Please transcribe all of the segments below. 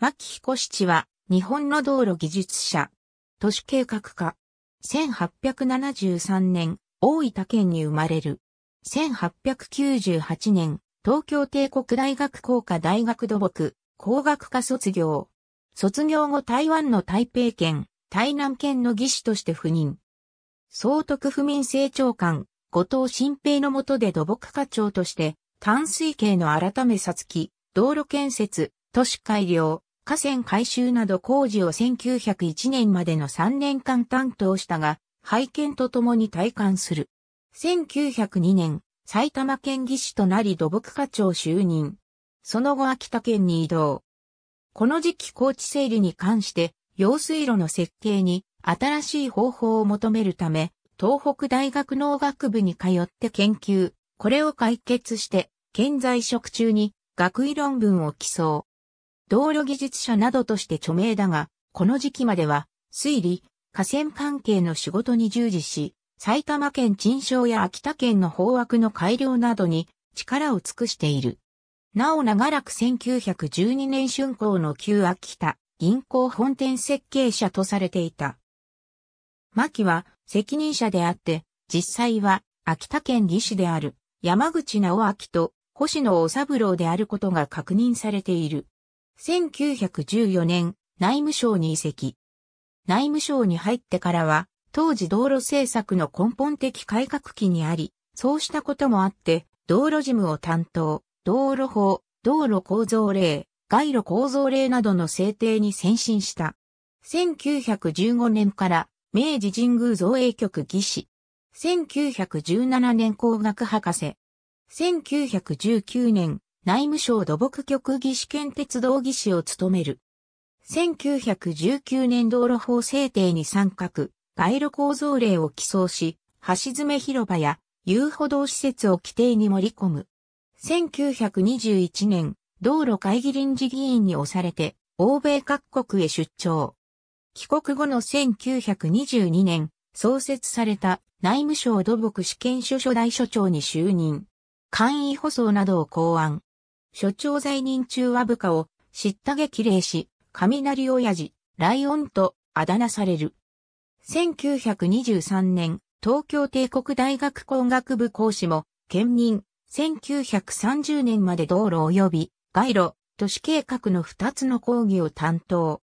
牧彦七は、日本の道路技術者、都市計画家。1873年、大分県に生まれる。1898年、東京帝国大学工科大学土木、工学科卒業。卒業後台湾の台北県、台南県の技師として赴任。総督府民政長官、後藤新平の下で土木課長として、淡水系の改めさつき、道路建設、都市改良、河川改修など工事を1901年までの3年間担当したが、拝見とともに退官する。1902年、埼玉県技師となり土木課長就任。その後秋田県に移動。この時期高知整理に関して、用水路の設計に新しい方法を求めるため、東北大学農学部に通って研究、これを解決して、現在職中に学位論文を起草。道路技術者などとして著名だが、この時期までは、水利、河川関係の仕事に従事し、埼玉県鎮章や秋田県の方枠の改良などに力を尽くしている。なお長らく1912年春光の旧秋田銀行本店設計者とされていた。牧は責任者であって、実際は秋田県技師である山口直明と星野大三郎であることが確認されている。1914年、内務省に移籍。内務省に入ってからは、当時道路政策の根本的改革期にあり、そうしたこともあって、道路事務を担当、道路法、道路構造令、街路構造令などの制定に先進した。1915年から明治神宮造営局技師。1917年工学博士。1919年内務省土木局技師兼鉄道技師を務める。1919年道路法制定に参画、街路構造例を起草し、橋詰広場や遊歩道施設を規定に盛り込む。1921年、道路会議臨時議員に押されて、欧米各国へ出張。帰国後の1922年、創設された内務省土木試験所所大所長に就任。簡易舗装などを考案。所長在任中は部下を、げき激励し、雷親父、ライオンとあだ名される。1923年、東京帝国大学工学部講師も、兼任、1930年まで道路及び、街路、都市計画の2つの講義を担当。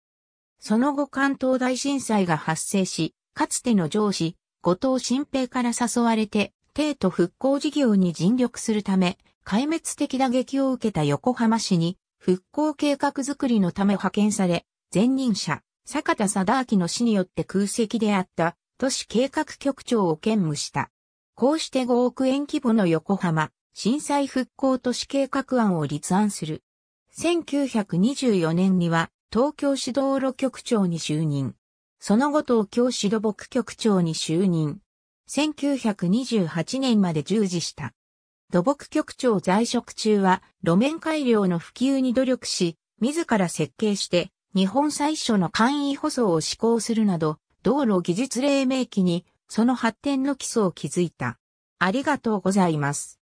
その後関東大震災が発生し、かつての上司、後藤新平から誘われて、帝都復興事業に尽力するため、壊滅的打撃を受けた横浜市に復興計画づくりのため派遣され、前任者、坂田貞明の死によって空席であった都市計画局長を兼務した。こうして5億円規模の横浜、震災復興都市計画案を立案する。1924年には東京市道路局長に就任。その後東京市土木局長に就任。1928年まで従事した。土木局長在職中は路面改良の普及に努力し、自ら設計して日本最初の簡易舗装を施行するなど、道路技術黎明期にその発展の基礎を築いた。ありがとうございます。